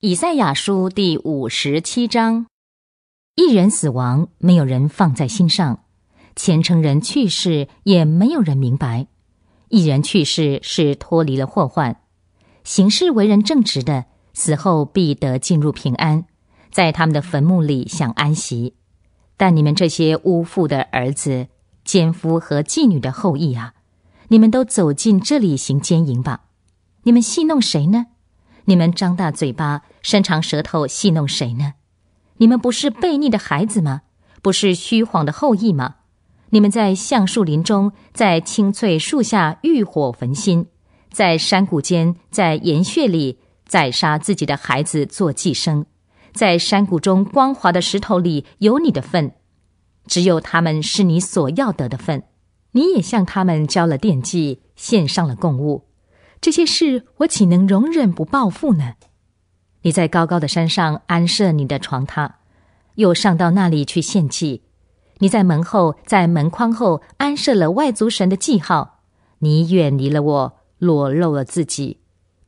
以赛亚书第五十七章：一人死亡，没有人放在心上；虔诚人去世，也没有人明白。一人去世是脱离了祸患，行事为人正直的死后必得进入平安，在他们的坟墓里享安息。但你们这些巫妇的儿子、奸夫和妓女的后裔啊，你们都走进这里行奸淫吧！你们戏弄谁呢？你们张大嘴巴，伸长舌头戏弄谁呢？你们不是悖逆的孩子吗？不是虚谎的后裔吗？你们在橡树林中，在青翠树下浴火焚心，在山谷间，在岩穴里宰杀自己的孩子做寄生，在山谷中光滑的石头里有你的份，只有他们是你所要得的份。你也向他们交了奠祭，献上了供物。这些事我岂能容忍不报复呢？你在高高的山上安设你的床榻，又上到那里去献祭；你在门后、在门框后安设了外族神的记号，你远离了我，裸露了自己，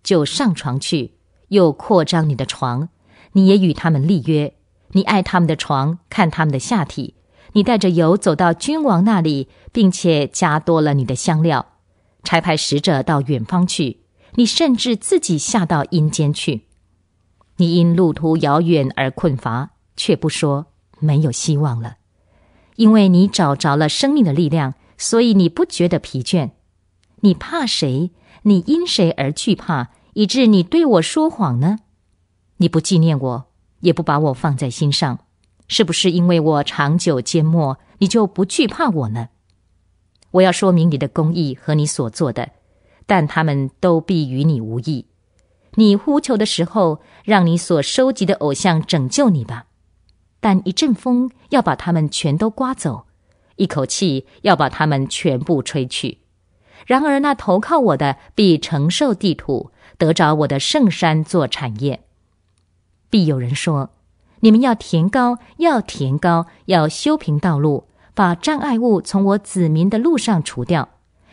就上床去，又扩张你的床。你也与他们立约，你爱他们的床，看他们的下体。你带着油走到君王那里，并且加多了你的香料。差派使者到远方去，你甚至自己下到阴间去。你因路途遥远而困乏，却不说没有希望了，因为你找着了生命的力量，所以你不觉得疲倦。你怕谁？你因谁而惧怕，以致你对我说谎呢？你不纪念我，也不把我放在心上，是不是因为我长久缄默，你就不惧怕我呢？我要说明你的公益和你所做的，但他们都必与你无益。你呼求的时候，让你所收集的偶像拯救你吧。但一阵风要把他们全都刮走，一口气要把他们全部吹去。然而那投靠我的必承受地土，得着我的圣山做产业。必有人说：“你们要填高，要填高，要修平道路。”把障碍物从我子民的路上除掉，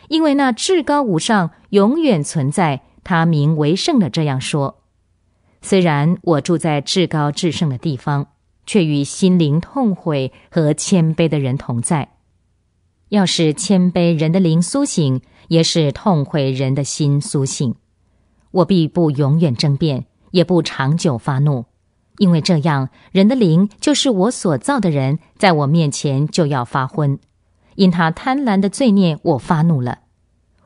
因为那至高无上永远存在，他名为圣的这样说。虽然我住在至高至圣的地方，却与心灵痛悔和谦卑的人同在。要使谦卑人的灵苏醒，也使痛悔人的心苏醒，我必不永远争辩，也不长久发怒。因为这样，人的灵就是我所造的人，在我面前就要发昏，因他贪婪的罪孽，我发怒了，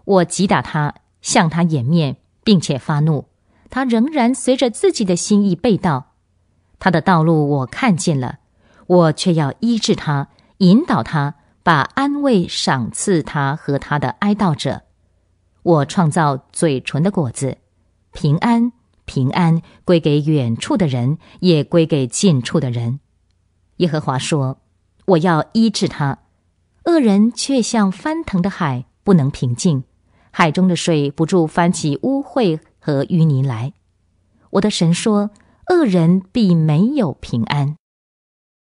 我击打他，向他掩面，并且发怒，他仍然随着自己的心意被盗。他的道路我看见了，我却要医治他，引导他，把安慰赏赐他和他的哀悼者，我创造嘴唇的果子，平安。平安归给远处的人，也归给近处的人。耶和华说：“我要医治他，恶人却像翻腾的海，不能平静；海中的水不住翻起污秽和淤泥来。”我的神说：“恶人必没有平安。”